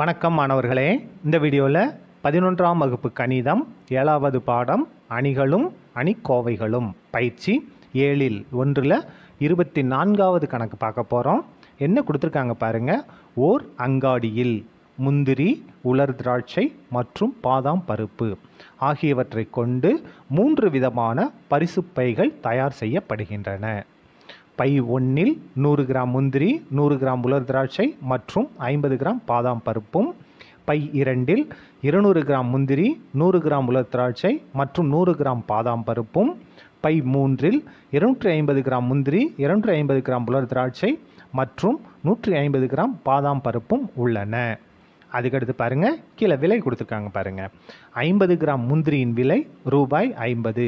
வணக்கம் மாணவர்களே இந்த வீடியோவில் பதினொன்றாம் வகுப்பு கணிதம் ஏழாவது பாடம் அணிகளும் அணிக்கோவைகளும் பயிற்சி ஏழில் ஒன்றில் இருபத்தி நான்காவது கணக்கு பார்க்க போகிறோம் என்ன கொடுத்துருக்காங்க பாருங்கள் ஓர் அங்காடியில் முந்திரி உலர் திராட்சை மற்றும் பாதாம் பருப்பு ஆகியவற்றை கொண்டு மூன்று விதமான பரிசுப்பைகள் தயார் செய்யப்படுகின்றன பை ஒன்றில் நூறு கிராம் முந்திரி நூறு கிராம் உலர் திராட்சை மற்றும் ஐம்பது கிராம் பாதாம் பருப்பும் பை இரண்டில் இருநூறு கிராம் முந்திரி நூறு கிராம் உலர் திராட்சை மற்றும் நூறு கிராம் பாதாம் பருப்பும் பை மூன்றில் இருநூற்றி ஐம்பது கிராம் முந்திரி இருநூற்றி ஐம்பது கிராம் உலர் திராட்சை மற்றும் நூற்றி ஐம்பது கிராம் பாதாம் பருப்பும் உள்ளன அதுக்கடுத்து பாருங்கள் கீழே விலை கொடுத்துருக்காங்க பாருங்கள் ஐம்பது கிராம் முந்திரியின் விலை ரூபாய் ஐம்பது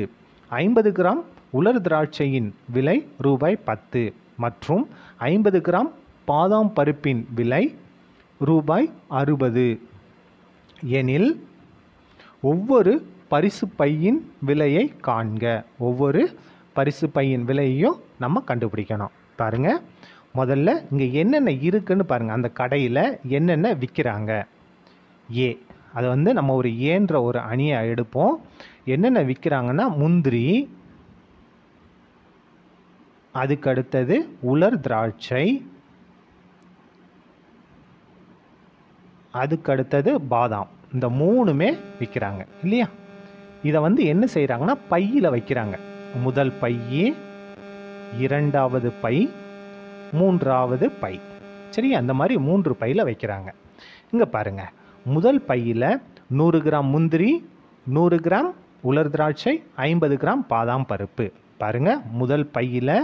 ஐம்பது கிராம் உலர் திராட்சையின் விலை ரூபாய் பத்து மற்றும் ஐம்பது கிராம் பாதாம் பருப்பின் விலை ரூபாய் அறுபது எனில் ஒவ்வொரு பரிசு பையின் விலையை காண்க ஒவ்வொரு பரிசு பையின் விலையையும் நம்ம கண்டுபிடிக்கணும் பாருங்கள் முதல்ல இங்கே என்னென்ன இருக்குன்னு பாருங்கள் அந்த கடையில் என்னென்ன விற்கிறாங்க ஏ அதை வந்து நம்ம ஒரு ஏன்ற ஒரு அணியை எடுப்போம் என்னென்ன விற்கிறாங்கன்னா முந்திரி அதுக்கடுத்தது உலர் திராட்சை அதுக்கடுத்தது பாதாம் இந்த மூணுமே விற்கிறாங்க இல்லையா இதை வந்து என்ன செய்கிறாங்கன்னா பையில் வைக்கிறாங்க முதல் பையே இரண்டாவது பை மூன்றாவது பை சரி அந்த மாதிரி மூன்று பையில் வைக்கிறாங்க இங்கே பாருங்கள் முதல் பையில் நூறு கிராம் முந்திரி நூறு கிராம் உலர் திராட்சை ஐம்பது கிராம் பாதாம் பருப்பு பாருங்கள் முதல் பையில்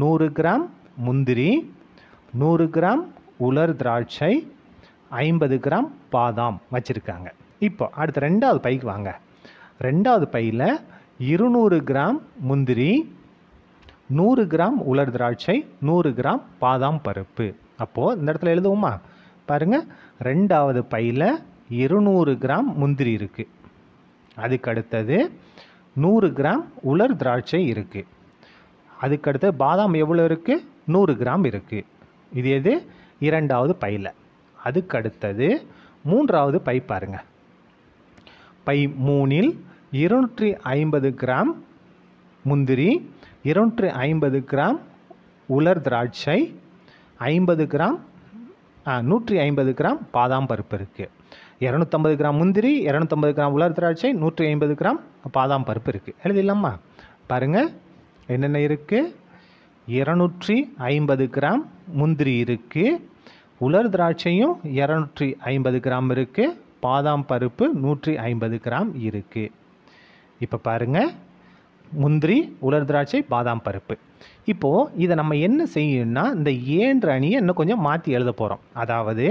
நூறு கிராம் முந்திரி நூறு கிராம் உலர் திராட்சை ஐம்பது கிராம் பாதாம் வச்சுருக்காங்க இப்போ அடுத்த ரெண்டாவது பைக்கு வாங்க ரெண்டாவது பையில் இருநூறு கிராம் முந்திரி நூறு கிராம் உலர் திராட்சை நூறு கிராம் பாதாம் பருப்பு அப்போது இந்த இடத்துல எழுதுவோமா பாருங்கள் ரெண்டாவது பையில் இருநூறு கிராம் முந்திரி இருக்குது அதுக்கடுத்தது நூறு கிராம் உலர் திராட்சை இருக்குது அதுக்கடுத்து பாதாம் எவ்வளோ இருக்குது நூறு கிராம் இருக்குது இது எது இரண்டாவது பையில் அதுக்கடுத்தது மூன்றாவது பை பாருங்கள் பை மூணில் இருநூற்றி ஐம்பது கிராம் முந்திரி இருநூற்றி ஐம்பது கிராம் உலர் திராட்சை ஐம்பது கிராம் நூற்றி ஐம்பது கிராம் பாதாம் பருப்பு இருக்குது இரநூத்தம்பது கிராம் முந்திரி இரநூத்தம்பது கிராம் உலர் திராட்சை நூற்றி ஐம்பது கிராம் பாதாம் பருப்பு இருக்குது எழுதிடலாமா பாருங்கள் என்னென்ன இருக்குது இரநூற்றி ஐம்பது கிராம் முந்திரி இருக்குது உலர் திராட்சையும் இரநூற்றி ஐம்பது கிராம் இருக்குது பாதாம் பருப்பு நூற்றி ஐம்பது கிராம் இருக்குது இப்போ பாருங்கள் முந்திரி உலர் திராட்சை பாதாம் பருப்பு இப்போது இதை நம்ம என்ன செய்யணும்னா இந்த ஏன்ற அணியை இன்னும் கொஞ்சம் மாற்றி எழுத போகிறோம் அதாவது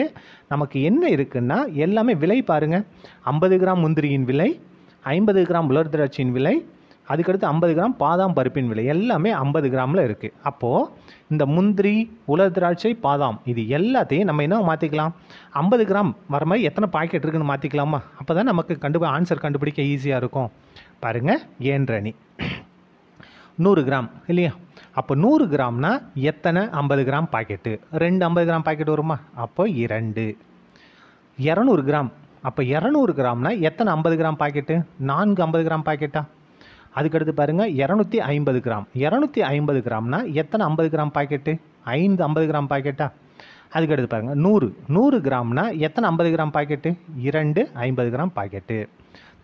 நமக்கு என்ன இருக்குன்னா எல்லாமே விலை பாருங்கள் ஐம்பது கிராம் முந்திரியின் விலை ஐம்பது கிராம் உலர் திராட்சையின் விலை அதுக்கடுத்து ஐம்பது கிராம் பாதாம் பருப்பின் விலை எல்லாமே ஐம்பது கிராமில் இருக்குது அப்போது இந்த முந்திரி உலர் திராட்சை பாதாம் இது எல்லாத்தையும் நம்ம என்ன மாற்றிக்கலாம் ஐம்பது கிராம் வர மாதிரி எத்தனை பாக்கெட் இருக்குன்னு மாற்றிக்கலாமா அப்போ தான் நமக்கு கண்டுபி ஆன்சர் கண்டுபிடிக்க ஈஸியாக இருக்கும் பாருங்கள் ஏன்றணி நூறு கிராம் இல்லையா அப்போ நூறு கிராம்னா எத்தனை ஐம்பது கிராம் பாக்கெட்டு ரெண்டு ஐம்பது கிராம் பாக்கெட் வருமா அப்போ இரண்டு இரநூறு கிராம் அப்போ இரநூறு கிராம்னா எத்தனை ஐம்பது கிராம் பாக்கெட்டு நான்கு ஐம்பது கிராம் பாக்கெட்டா அதுக்கடுத்து பாருங்கள் இரநூத்தி ஐம்பது கிராம் இரநூத்தி ஐம்பது கிராம்னா எத்தனை ஐம்பது கிராம் பாக்கெட்டு ஐந்து ஐம்பது கிராம் பாக்கெட்டா அதுக்கடுத்து பாருங்கள் நூறு நூறு கிராம்னா எத்தனை ஐம்பது கிராம் பாக்கெட்டு இரண்டு ஐம்பது கிராம் பாக்கெட்டு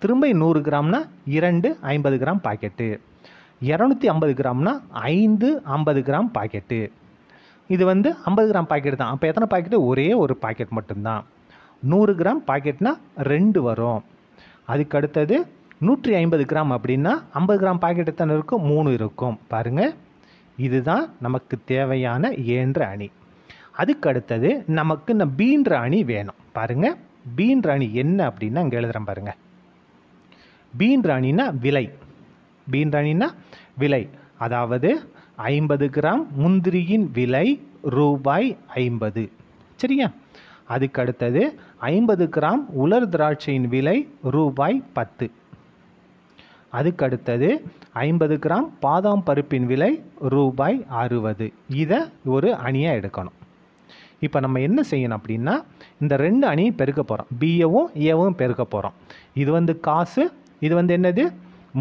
திரும்ப நூறு கிராம்னா இரண்டு ஐம்பது கிராம் பாக்கெட்டு இரநூத்தி ஐம்பது கிராம்னா ஐந்து ஐம்பது கிராம் பாக்கெட்டு இது வந்து ஐம்பது கிராம் பாக்கெட் தான் அப்போ எத்தனை பாக்கெட்டு ஒரே ஒரு பாக்கெட் மட்டும்தான் நூறு கிராம் பாக்கெட்னா ரெண்டு வரும் அதுக்கு அடுத்தது நூற்றி ஐம்பது கிராம் அப்படின்னா ஐம்பது கிராம் பாக்கெட்டு தானே இருக்கும் மூணு இருக்கும் பாருங்கள் இதுதான் நமக்கு தேவையான ஏன்ற அணி அதுக்கு அடுத்தது நமக்கு இந்த பீன்ற அணி வேணும் பாருங்கள் பீன்ற அணி என்ன அப்படின்னா இங்கே எழுதுகிறேன் பாருங்கள் பீன்ராணினா விலை பீன்ராணினா விலை அதாவது ஐம்பது கிராம் முந்திரியின் விலை ரூபாய் ஐம்பது சரியா அதுக்கு அடுத்தது ஐம்பது கிராம் உலர் திராட்சையின் விலை ரூபாய் பத்து அதுக்கு அடுத்தது ஐம்பது கிராம் பாதாம் பருப்பின் விலை ரூபாய் அறுபது இதை ஒரு அணியாக எடுக்கணும் இப்போ நம்ம என்ன செய்யணும் அப்படின்னா இந்த ரெண்டு அணியும் பெருக்க போகிறோம் பிஏவும் ஏவும் பெருக்க போகிறோம் இது வந்து காசு இது வந்து என்னது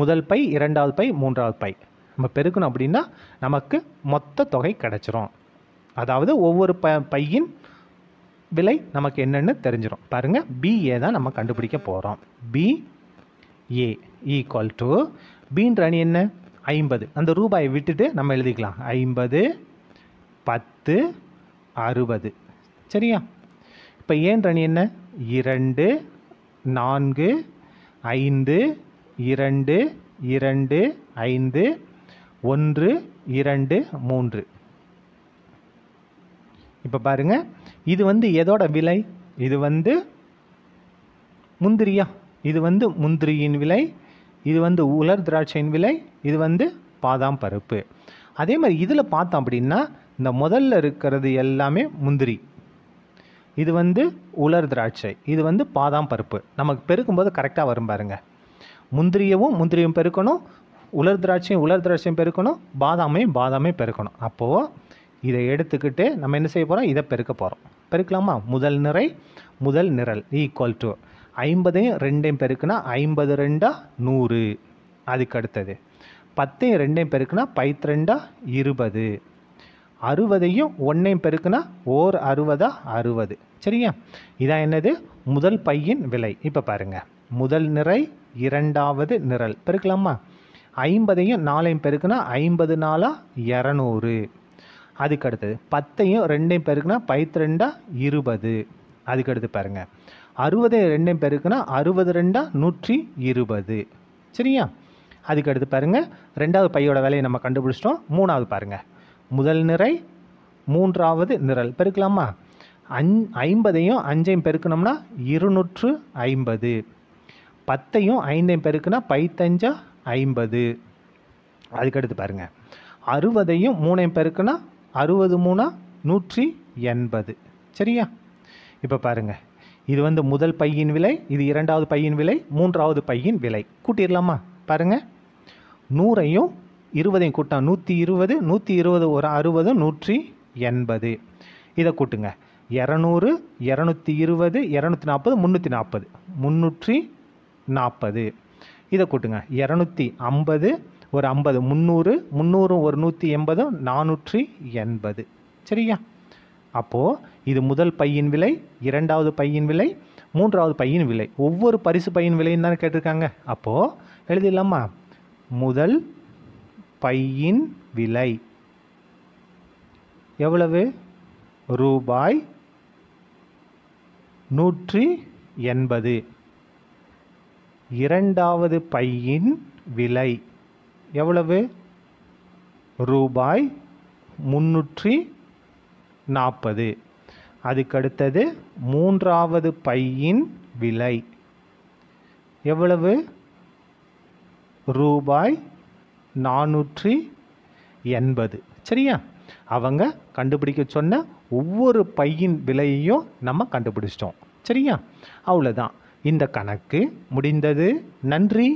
முதல் பை இரண்டாவது பை மூன்றாவது பை நம்ம பெருக்கணும் அப்படின்னா நமக்கு மொத்த தொகை கிடச்சிரும் அதாவது ஒவ்வொரு ப பையின் விலை நமக்கு என்னென்னு தெரிஞ்சிடும் பாருங்கள் பிஏ தான் நம்ம கண்டுபிடிக்க போகிறோம் பி ஏ ஈக்குவல் டு பீன்ற அணி என்ன ஐம்பது அந்த ரூபாயை விட்டுட்டு நம்ம எழுதிக்கலாம் ஐம்பது பத்து அறுபது சரியா இப்போ ஏன்ற அணி என்ன இரண்டு நான்கு ஐந்து இரண்டு இரண்டு ஐந்து ஒன்று இரண்டு மூன்று இப்போ பாருங்கள் இது வந்து எதோட விலை இது வந்து முந்திரியா இது வந்து முந்திரியின் விலை இது வந்து உலர் திராட்சையின் விலை இது வந்து பாதாம் பருப்பு அதே மாதிரி இதில் பார்த்தோம் அப்படின்னா இந்த முதல்ல இருக்கிறது எல்லாமே முந்திரி இது வந்து உலர் திராட்சை இது வந்து பாதாம் பருப்பு நமக்கு பெருக்கும்போது கரெக்டாக வரும் பாருங்க முந்திரியவும் முந்திரியும் பெருக்கணும் உலர் திராட்சையும் உலர் திராட்சையும் பெருக்கணும் பாதாமையும் பாதாமையும் பெருக்கணும் அப்போது இதை எடுத்துக்கிட்டு நம்ம என்ன செய்ய போகிறோம் இதை பெருக்க போகிறோம் பெருக்கலாமா முதல் நிறை முதல் நிரல் ஈக்குவல் டு ஐம்பதையும் ரெண்டையும் பெருக்குனா ஐம்பது ரெண்டா நூறு அதுக்கு அடுத்தது பத்தையும் ரெண்டையும் பெருக்குனா பைத்து ரெண்டா இருபது அறுபதையும் ஒன்றையும் பெருக்குனா ஓர் அறுபதா அறுபது சரியா இதான் என்னது முதல் பையின் விலை இப்போ பாருங்கள் முதல் நிறை இரண்டாவது நிரல் பெருக்கலாமா ஐம்பதையும் நாலையும் பெருக்குனா ஐம்பது நாளாக இரநூறு அதுக்கு அடுத்தது பத்தையும் ரெண்டையும் பெருக்குனா பத்து ரெண்டாக இருபது அதுக்கு அடுத்து பாருங்கள் அறுபது ரெண்டையும் பெருக்குனா அறுபது ரெண்டாக நூற்றி இருபது சரியா அதுக்கு அடுத்து பாருங்கள் ரெண்டாவது பையோட விலையை நம்ம கண்டுபிடிச்சிட்டோம் மூணாவது பாருங்கள் முதல் நிறை மூன்றாவது நிரல் பெருக்கலாமா அஞ் ஐம்பதையும் அஞ்சையும் பெருக்கணும்னா இருநூற்று ஐம்பது பத்தையும் ஐந்தையும் பெருக்குனா பைத்தஞ்சா ஐம்பது அதுக்கடுத்து பாருங்கள் அறுபதையும் மூணையும் பெருக்குனா அறுபது மூணா நூற்றி எண்பது சரியா இப்போ பாருங்கள் இது வந்து முதல் பையின் விலை இது இரண்டாவது பையின் விலை மூன்றாவது பையின் விலை கூட்டிடலாமா பாருங்கள் நூறையும் இருபதையும் கூட்டா நூற்றி இருபது நூற்றி இருபது ஒரு அறுபது நூற்றி எண்பது இதை கூட்டுங்க இரநூறு இரநூத்தி இருபது இரநூத்தி நாற்பது முந்நூற்றி நாற்பது முந்நூற்றி நாற்பது இதை கூட்டுங்க இரநூத்தி ஐம்பது ஒரு ஐம்பது முந்நூறு முந்நூறும் ஒரு நூற்றி எண்பதும் நானூற்றி எண்பது சரியா அப்போது இது முதல் பையின் விலை இரண்டாவது பையின் விலை மூன்றாவது பையின் விலை ஒவ்வொரு பரிசு பையின் விலையும் தானே கேட்டிருக்காங்க அப்போது எழுதிடலாமா முதல் பையின் விலை எவ்வளவு ரூபாய் நூற்றி எண்பது இரண்டாவது பையின் விலை எவ்வளவு ரூபாய் முன்னூற்றி நாற்பது அதுக்கடுத்தது மூன்றாவது பையின் விலை எவ்வளவு ரூபாய் நானூற்றி எண்பது சரியா அவங்க கண்டுபிடிக்க சொன்ன ஒவ்வொரு பையின் விலையையும் நம்ம கண்டுபிடிச்சிட்டோம் சரியா அவ்வளோதான் இந்த கணக்கு முடிந்தது நன்றி